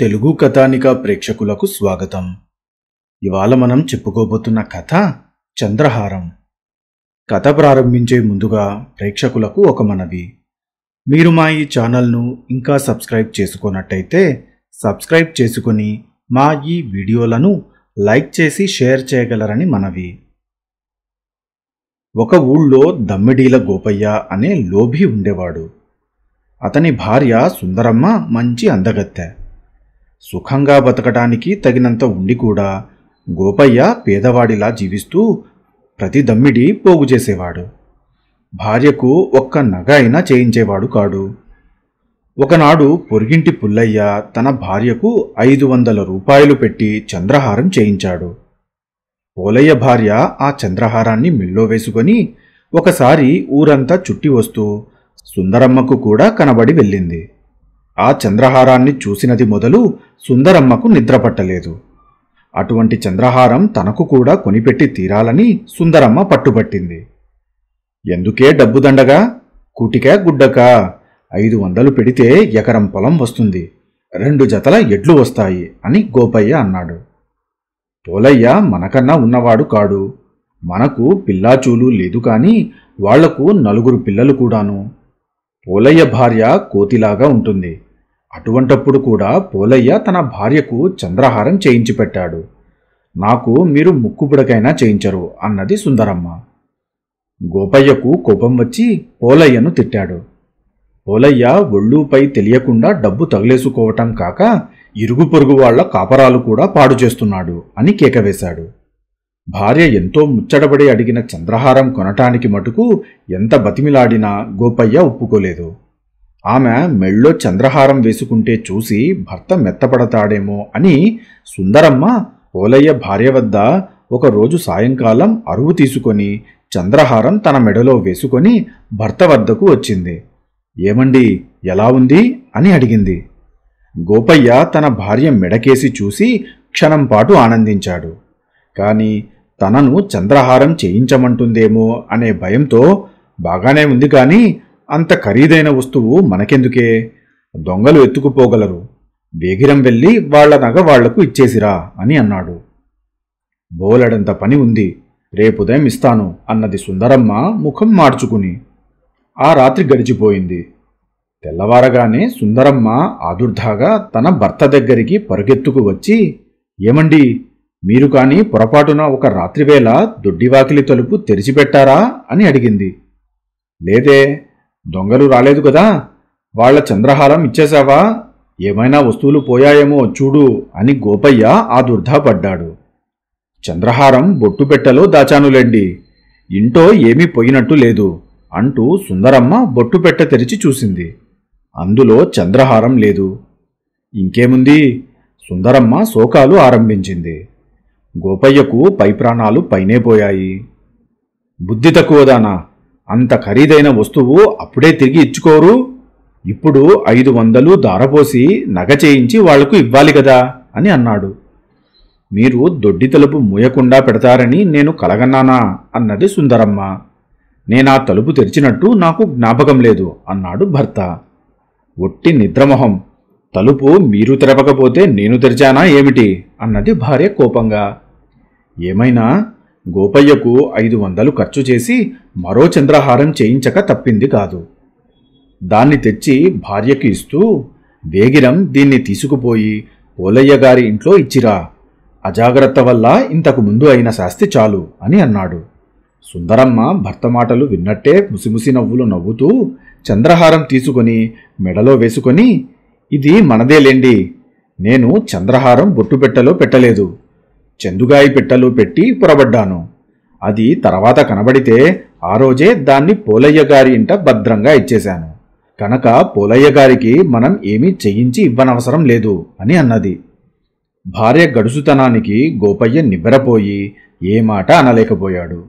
తెలుగు కథానిక ప్రేక్షకులకు స్వాగతం ఇవాళ మనం చెప్పుకోబోతున్న కథ చంద్రహారం కథ ప్రారంభించే ముందుగా ప్రేక్షకులకు ఒక మనవి మీరు మా ఈ ఛానల్ను ఇంకా సబ్స్క్రైబ్ చేసుకున్నట్టయితే సబ్స్క్రైబ్ చేసుకుని మా ఈ వీడియోలను లైక్ చేసి షేర్ చేయగలరని మనవి ఒక ఊళ్ళో దమ్మిడీల గోపయ్య అనే లోభి ఉండేవాడు అతని భార్య సుందరమ్మ మంచి అందగత్తె సుఖంగా బతకటానికి తగినంత ఉండి కూడా గోపయ్య పేదవాడిలా జీవిస్తూ ప్రతి దమ్మిడి పోగు చేసేవాడు భార్యకు ఒక్క నగ అయినా చేయించేవాడు కాడు ఒకనాడు పొరిగింటి పుల్లయ్య తన భార్యకు ఐదు వందల రూపాయలు పెట్టి చంద్రహారం చేయించాడు పోలయ్య భార్య ఆ చంద్రహారాన్ని మిల్లో వేసుకొని ఒకసారి ఊరంతా చుట్టి వస్తూ సుందరమ్మకు కూడా కనబడి వెళ్ళింది ఆ చంద్రహారాన్ని చూసినది మొదలు సుందరమ్మకు నిద్రపట్టలేదు అటువంటి చంద్రహారం తనకు కూడా కొనిపెట్టి తీరాలని సుందరమ్మ పట్టుబట్టింది ఎందుకే డబ్బు దండగా కూటికా గుడ్డకా ఐదు వందలు పెడితే ఎకరం పొలం వస్తుంది రెండు జతల ఎడ్లు వస్తాయి అని గోపయ్య అన్నాడు పోలయ్య మనకన్నా ఉన్నవాడు కాడు మనకు పిల్లాచూలు లేదు కానీ వాళ్లకు నలుగురు పిల్లలు కూడాను పోలయ్య భార్య కోతిలాగా ఉంటుంది అటువంటప్పుడు కూడా పోలయ్య తన భార్యకు చంద్రహారం చేయించి పెట్టాడు నాకు మీరు ముక్కుపుడకైనా చేయించరు అన్నది సుందరమ్మ గోపయ్యకు కోపం వచ్చి పోలయ్యను తిట్టాడు పోలయ్య ఒళ్ళుపై తెలియకుండా డబ్బు తగిలేసుకోవటం కాక ఇరుగు పొరుగు వాళ్ల కాపరాలు కూడా పాడు చేస్తున్నాడు అని కేకవేశాడు భార్య ఎంతో ముచ్చటబడి అడిగిన చంద్రహారం కొనటానికి మటుకు ఎంత బతిమిలాడినా గోపయ్య ఒప్పుకోలేదు ఆమె మెళ్ళో చంద్రహారం వేసుకుంటే చూసి భర్త మెత్తపడతాడేమో అని సుందరమ్మ ఓలయ్య భార్య వద్ద ఒకరోజు సాయంకాలం అరువు తీసుకొని చంద్రహారం తన మెడలో వేసుకొని భర్త వద్దకు వచ్చింది ఏమండి ఎలా ఉంది అని అడిగింది గోపయ్య తన భార్య మెడకేసి చూసి క్షణంపాటు ఆనందించాడు కానీ తనను చంద్రహారం చేయించమంటుందేమో అనే భయంతో బాగానే ఉంది కానీ అంత ఖరీదైన వస్తువు మనకెందుకే దొంగలు ఎత్తుకుపోగలరు వేగిరం వెళ్ళి వాళ్ల నగ వాళ్లకు ఇచ్చేసిరా అని అన్నాడు బోలెడంత పని ఉంది రేపుదయం ఇస్తాను అన్నది సుందరమ్మ ముఖం మార్చుకుని ఆ రాత్రి గడిచిపోయింది తెల్లవారగానే సుందరమ్మ ఆదుర్ధాగా తన భర్త దగ్గరికి పరుగెత్తుకు వచ్చి ఏమండి మీరు కానీ పొరపాటున ఒక రాత్రివేళ దొడ్డివాకిలి తలుపు తెరిచిపెట్టారా అని అడిగింది లేదే దొంగలు రాలేదు కదా వాళ్ల చంద్రహారం ఇచ్చేశావా ఏమైనా వస్తువులు పోయాయేమో చూడు అని గోపయ్య ఆ ఆదుర్ధాపడ్డాడు చంద్రహారం బొట్టుపెట్టెలో దాచానులేండి ఇంటో ఏమీ పోయినట్టు లేదు అంటూ సుందరమ్మ పెట్ట తెరిచి చూసింది అందులో చంద్రహారం లేదు ఇంకేముంది సుందరమ్మ శోకాలు ఆరంభించింది గోపయ్యకు పై ప్రాణాలు పైనే పోయాయి బుద్ధి తక్కువదానా అంత ఖరీదైన వస్తువు అప్పుడే తిరిగి ఇచ్చుకోరు ఇప్పుడు ఐదు వందలు దారపోసి నగ చేయించి వాళ్లకు ఇవ్వాలి కదా అని అన్నాడు మీరు దొడ్డి తలుపు మూయకుండా పెడతారని నేను కలగన్నానా అన్నది సుందరమ్మ నేనా తలుపు తెరిచినట్టు నాకు జ్ఞాపకం లేదు అన్నాడు భర్త ఒట్టి నిద్రమొహం తలుపు మీరు తెరపకపోతే నేను తెరిచానా ఏమిటి అన్నది భార్య కోపంగా ఏమైనా గోపయ్యకు ఐదు వందలు ఖర్చు చేసి మరో చంద్రహారం చేయించక తప్పింది కాదు దాన్ని తెచ్చి భార్యకి ఇస్తూ వేగిరం దీన్ని తీసుకుపోయి పోలయ్య గారి ఇంట్లో ఇచ్చిరా అజాగ్రత్త వల్ల ఇంతకు ముందు అయిన శాస్తి చాలు అని అన్నాడు సుందరమ్మ భర్త మాటలు విన్నట్టే ముసిముసి నవ్వులు నవ్వుతూ చంద్రహారం తీసుకొని మెడలో వేసుకొని ఇది మనదేలేండి నేను చంద్రహారం బొట్టుపెట్టలో పెట్టలేదు చెందుగాయి పిట్టలు పెట్టి పొరబడ్డాను అది తర్వాత కనబడితే ఆ రోజే దాన్ని పోలయ్య గారి ఇంట భద్రంగా ఇచ్చేశాను కనుక పోలయ్య గారికి మనం ఏమీ చేయించి ఇవ్వనవసరం లేదు అని అన్నది భార్య గడుసుతనానికి గోపయ్య నిబ్బరపోయి ఏ మాట అనలేకపోయాడు